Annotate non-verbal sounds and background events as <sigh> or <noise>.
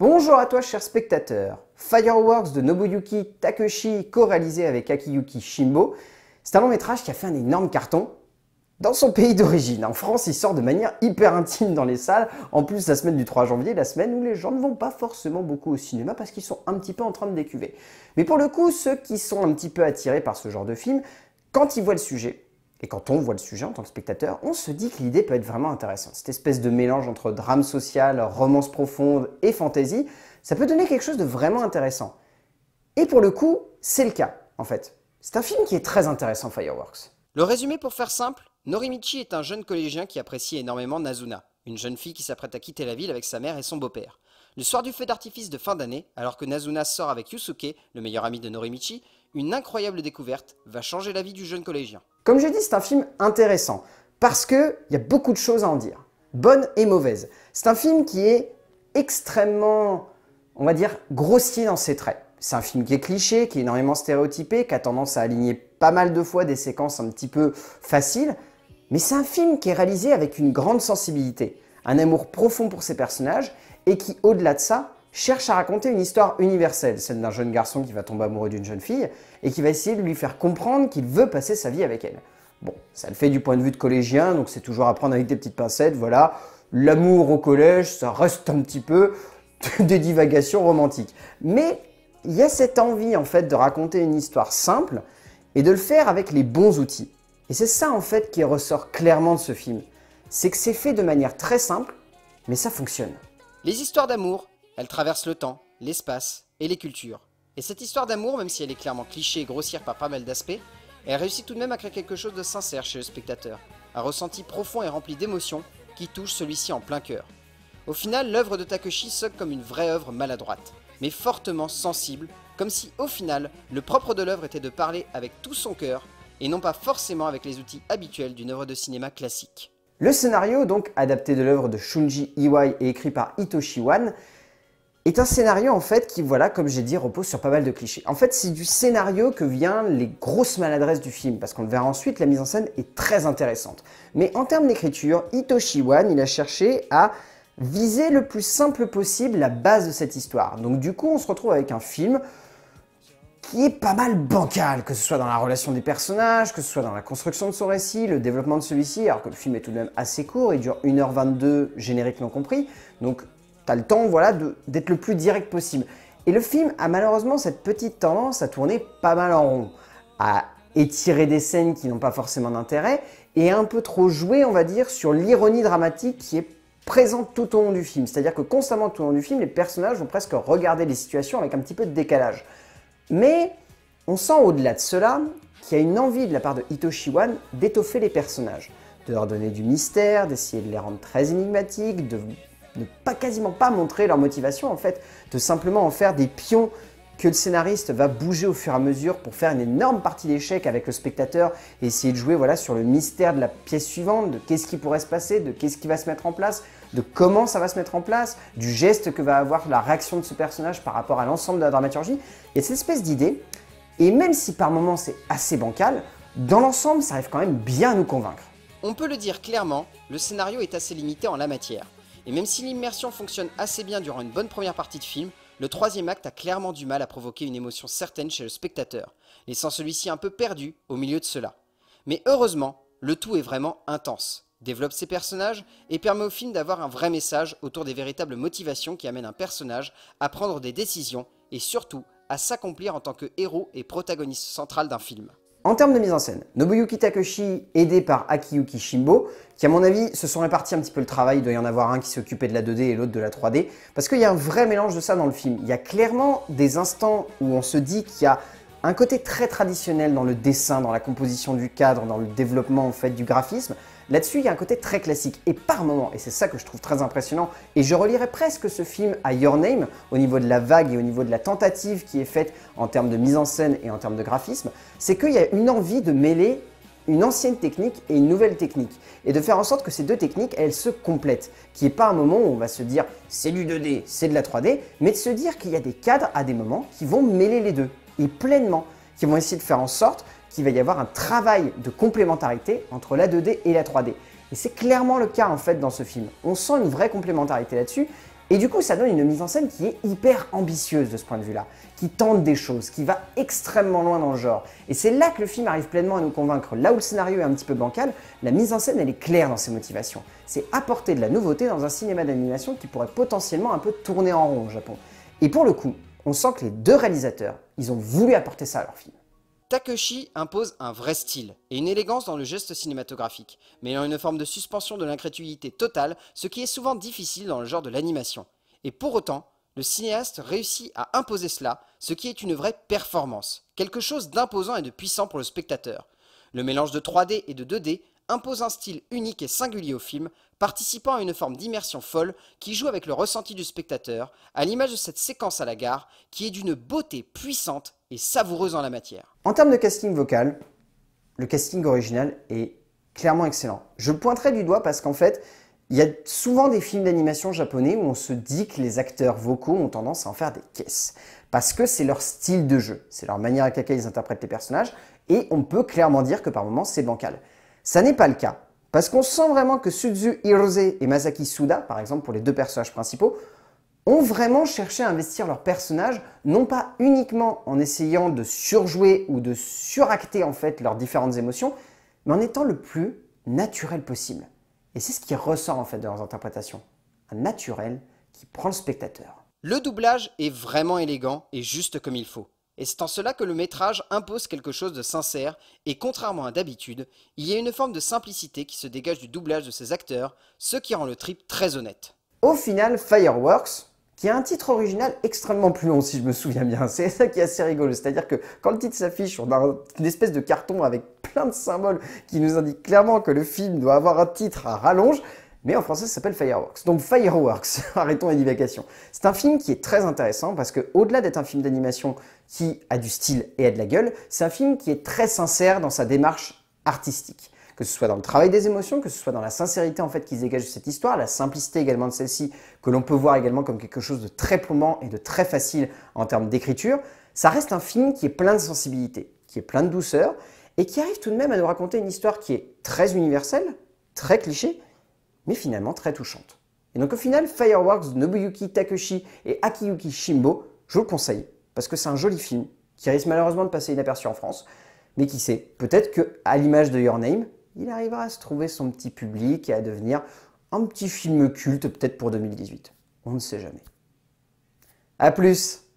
Bonjour à toi chers spectateurs. Fireworks de Nobuyuki Takeshi co-réalisé avec Akiyuki Shimbo, c'est un long métrage qui a fait un énorme carton dans son pays d'origine. En France, il sort de manière hyper intime dans les salles. En plus, la semaine du 3 janvier, la semaine où les gens ne vont pas forcément beaucoup au cinéma parce qu'ils sont un petit peu en train de décuver. Mais pour le coup, ceux qui sont un petit peu attirés par ce genre de film, quand ils voient le sujet, et quand on voit le sujet en tant que spectateur, on se dit que l'idée peut être vraiment intéressante. Cette espèce de mélange entre drame social, romance profonde et fantasy, ça peut donner quelque chose de vraiment intéressant. Et pour le coup, c'est le cas, en fait. C'est un film qui est très intéressant, Fireworks. Le résumé pour faire simple, Norimichi est un jeune collégien qui apprécie énormément Nazuna, une jeune fille qui s'apprête à quitter la ville avec sa mère et son beau-père. Le soir du feu d'artifice de fin d'année, alors que Nazuna sort avec Yusuke, le meilleur ami de Norimichi, une incroyable découverte va changer la vie du jeune collégien. Comme je dit, c'est un film intéressant parce qu'il y a beaucoup de choses à en dire, bonnes et mauvaises. C'est un film qui est extrêmement, on va dire, grossier dans ses traits. C'est un film qui est cliché, qui est énormément stéréotypé, qui a tendance à aligner pas mal de fois des séquences un petit peu faciles, mais c'est un film qui est réalisé avec une grande sensibilité, un amour profond pour ses personnages et qui, au-delà de ça, cherche à raconter une histoire universelle, celle d'un jeune garçon qui va tomber amoureux d'une jeune fille et qui va essayer de lui faire comprendre qu'il veut passer sa vie avec elle. Bon, ça le fait du point de vue de collégien, donc c'est toujours à prendre avec des petites pincettes, voilà. L'amour au collège, ça reste un petit peu <laughs> des divagations romantiques. Mais il y a cette envie en fait de raconter une histoire simple et de le faire avec les bons outils. Et c'est ça en fait qui ressort clairement de ce film. C'est que c'est fait de manière très simple, mais ça fonctionne. Les histoires d'amour, elle traverse le temps, l'espace et les cultures. Et cette histoire d'amour, même si elle est clairement clichée et grossière par pas mal d'aspects, elle réussit tout de même à créer quelque chose de sincère chez le spectateur, un ressenti profond et rempli d'émotions qui touche celui-ci en plein cœur. Au final, l'œuvre de Takeshi sonne comme une vraie œuvre maladroite, mais fortement sensible, comme si au final, le propre de l'œuvre était de parler avec tout son cœur et non pas forcément avec les outils habituels d'une œuvre de cinéma classique. Le scénario, donc adapté de l'œuvre de Shunji Iwai et écrit par Hitoshi Wan, est un scénario en fait qui, voilà, comme j'ai dit, repose sur pas mal de clichés. En fait, c'est du scénario que viennent les grosses maladresses du film, parce qu'on le verra ensuite, la mise en scène est très intéressante. Mais en termes d'écriture, Hitoshi Wan, il a cherché à viser le plus simple possible la base de cette histoire. Donc du coup, on se retrouve avec un film qui est pas mal bancal, que ce soit dans la relation des personnages, que ce soit dans la construction de son récit, le développement de celui-ci, alors que le film est tout de même assez court, il dure 1h22 génériquement compris, donc le temps, voilà, d'être le plus direct possible. Et le film a malheureusement cette petite tendance à tourner pas mal en rond, à étirer des scènes qui n'ont pas forcément d'intérêt et un peu trop jouer, on va dire, sur l'ironie dramatique qui est présente tout au long du film. C'est-à-dire que constamment tout au long du film, les personnages vont presque regarder les situations avec un petit peu de décalage. Mais on sent au-delà de cela qu'il y a une envie de la part de Hitoshiwan d'étoffer les personnages, de leur donner du mystère, d'essayer de les rendre très énigmatiques, de ne pas quasiment pas montrer leur motivation en fait, de simplement en faire des pions que le scénariste va bouger au fur et à mesure pour faire une énorme partie d'échec avec le spectateur et essayer de jouer voilà, sur le mystère de la pièce suivante, de qu'est-ce qui pourrait se passer, de qu'est-ce qui va se mettre en place, de comment ça va se mettre en place, du geste que va avoir la réaction de ce personnage par rapport à l'ensemble de la dramaturgie. Il y a cette espèce d'idée, et même si par moments c'est assez bancal, dans l'ensemble ça arrive quand même bien à nous convaincre. On peut le dire clairement, le scénario est assez limité en la matière et même si l'immersion fonctionne assez bien durant une bonne première partie de film, le troisième acte a clairement du mal à provoquer une émotion certaine chez le spectateur, laissant celui-ci un peu perdu au milieu de cela. Mais heureusement, le tout est vraiment intense, développe ses personnages et permet au film d'avoir un vrai message autour des véritables motivations qui amènent un personnage à prendre des décisions et surtout à s'accomplir en tant que héros et protagoniste central d'un film. En termes de mise en scène, Nobuyuki Takeshi, aidé par Akiyuki Shimbo, qui à mon avis se sont répartis un petit peu le travail, il doit y en avoir un qui s'occupait de la 2D et l'autre de la 3D, parce qu'il y a un vrai mélange de ça dans le film. Il y a clairement des instants où on se dit qu'il y a un côté très traditionnel dans le dessin, dans la composition du cadre, dans le développement en fait du graphisme. Là-dessus, il y a un côté très classique et par moments, et c'est ça que je trouve très impressionnant, et je relierai presque ce film à Your Name au niveau de la vague et au niveau de la tentative qui est faite en termes de mise en scène et en termes de graphisme, c'est qu'il y a une envie de mêler une ancienne technique et une nouvelle technique, et de faire en sorte que ces deux techniques, elles se complètent, qui n'y pas un moment où on va se dire c'est du 2D, c'est de la 3D, mais de se dire qu'il y a des cadres à des moments qui vont mêler les deux et pleinement, qui vont essayer de faire en sorte qu'il va y avoir un travail de complémentarité entre la 2D et la 3D. Et c'est clairement le cas en fait dans ce film. On sent une vraie complémentarité là-dessus. Et du coup, ça donne une mise en scène qui est hyper ambitieuse de ce point de vue-là, qui tente des choses, qui va extrêmement loin dans le genre. Et c'est là que le film arrive pleinement à nous convaincre. Là où le scénario est un petit peu bancal, la mise en scène, elle est claire dans ses motivations. C'est apporter de la nouveauté dans un cinéma d'animation qui pourrait potentiellement un peu tourner en rond au Japon. Et pour le coup, on sent que les deux réalisateurs, ils ont voulu apporter ça à leur film. Takeshi impose un vrai style et une élégance dans le geste cinématographique, mêlant une forme de suspension de l'incrédulité totale, ce qui est souvent difficile dans le genre de l'animation. Et pour autant, le cinéaste réussit à imposer cela, ce qui est une vraie performance, quelque chose d'imposant et de puissant pour le spectateur. Le mélange de 3D et de 2D impose un style unique et singulier au film, participant à une forme d'immersion folle qui joue avec le ressenti du spectateur, à l'image de cette séquence à la gare qui est d'une beauté puissante et savoureuse en la matière. En termes de casting vocal, le casting original est clairement excellent. Je le pointerai du doigt parce qu'en fait, il y a souvent des films d'animation japonais où on se dit que les acteurs vocaux ont tendance à en faire des caisses. Parce que c'est leur style de jeu, c'est leur manière avec laquelle ils interprètent les personnages, et on peut clairement dire que par moments c'est bancal. Ça n'est pas le cas, parce qu'on sent vraiment que Suzu Hirose et Masaki Suda, par exemple pour les deux personnages principaux, ont vraiment cherché à investir leurs personnages, non pas uniquement en essayant de surjouer ou de suracter en fait leurs différentes émotions, mais en étant le plus naturel possible. Et c'est ce qui ressort en fait de leurs interprétations. Un naturel qui prend le spectateur. Le doublage est vraiment élégant et juste comme il faut et c'est en cela que le métrage impose quelque chose de sincère, et contrairement à d'habitude, il y a une forme de simplicité qui se dégage du doublage de ses acteurs, ce qui rend le trip très honnête. Au final, Fireworks, qui a un titre original extrêmement plus long si je me souviens bien. <laughs> C'est ça qui est assez rigolo, c'est-à-dire que quand le titre s'affiche, sur une espèce de carton avec plein de symboles qui nous indiquent clairement que le film doit avoir un titre à rallonge, mais en français ça s'appelle Fireworks. Donc Fireworks, <laughs> arrêtons les divagation. C'est un film qui est très intéressant parce que au-delà d'être un film d'animation qui a du style et a de la gueule, c'est un film qui est très sincère dans sa démarche artistique. Que ce soit dans le travail des émotions, que ce soit dans la sincérité en fait qui se dégage de cette histoire, la simplicité également de celle-ci, que l'on peut voir également comme quelque chose de très plombant et de très facile en termes d'écriture, ça reste un film qui est plein de sensibilité, qui est plein de douceur, et qui arrive tout de même à nous raconter une histoire qui est très universelle, très cliché, mais finalement très touchante. Et donc au final, Fireworks de Nobuyuki Takeshi et Akiyuki Shimbo, je vous le conseille, parce que c'est un joli film, qui risque malheureusement de passer inaperçu en France, mais qui sait, peut-être que à l'image de Your Name, il arrivera à se trouver son petit public et à devenir un petit film culte peut-être pour 2018. On ne sait jamais. A plus